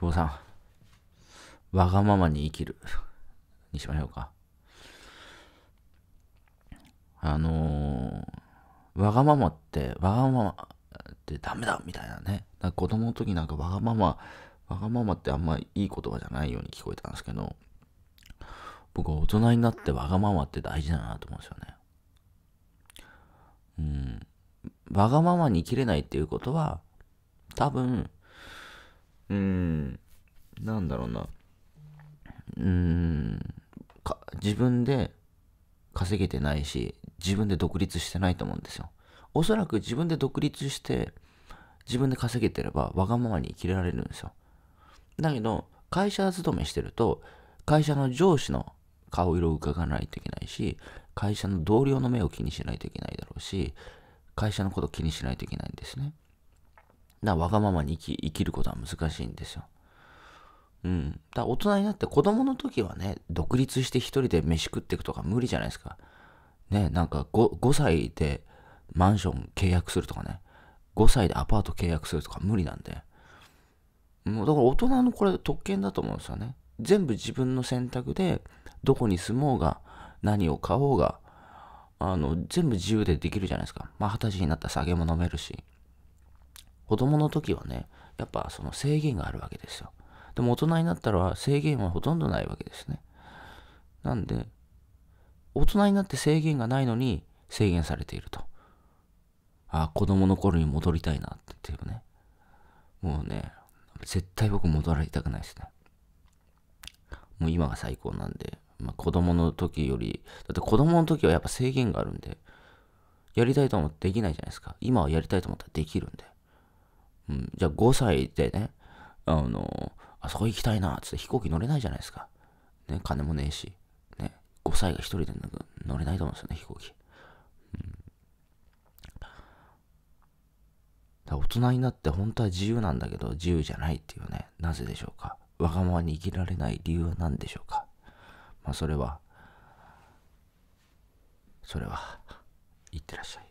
久保さん。わがままに生きる。にしましょうか。あのー、わがままって、わがままってダメだみたいなね。な子供の時なんかわがまま、わがままってあんまいい言葉じゃないように聞こえたんですけど、僕は大人になってわがままって大事だなと思うんですよね。うん。わがままに生きれないっていうことは、多分、うん、なんだろうな。うん、か、自分で稼げてないし、自分で独立してないと思うんですよ。おそらく自分で独立して、自分で稼げてればわがままに生きられるんですよ。だけど、会社勤めしてると、会社の上司の顔色を伺わないといけないし、会社の同僚の目を気にしないといけないだろうし、会社のこと気にしないといけないんですね。なわがままに生き生きることは難しいんですよ。うん。だ大人になって子供の時はね、独立して一人で飯食っていくとか無理じゃないですか。ね、なんか 5, 5歳でマンション契約するとかね、5歳でアパート契約するとか無理なんで。もうだから大人のこれ特権だと思うんですよね。全部自分の選択で、どこに住もうが、何を買おうが、あの、全部自由でできるじゃないですか。まあ、二十歳になったら酒も飲めるし。子供の時はね、やっぱその制限があるわけですよ。でも大人になったら制限はほとんどないわけですね。なんで、大人になって制限がないのに制限されていると。ああ、子供の頃に戻りたいなって言ってもね。もうね、絶対僕戻られたくないですね。もう今が最高なんで、まあ、子供の時より、だって子供の時はやっぱ制限があるんで、やりたいと思ってできないじゃないですか。今はやりたいと思ったらできるんで。うん、じゃあ5歳でね、あの、あそこ行きたいな、つって飛行機乗れないじゃないですか。ね、金もねえし。ね、5歳が1人で乗れないと思うんですよね、飛行機。うん、大人になって本当は自由なんだけど、自由じゃないっていうね、なぜでしょうか。わがままに生きられない理由は何でしょうか。まあ、それは、それは、いってらっしゃい。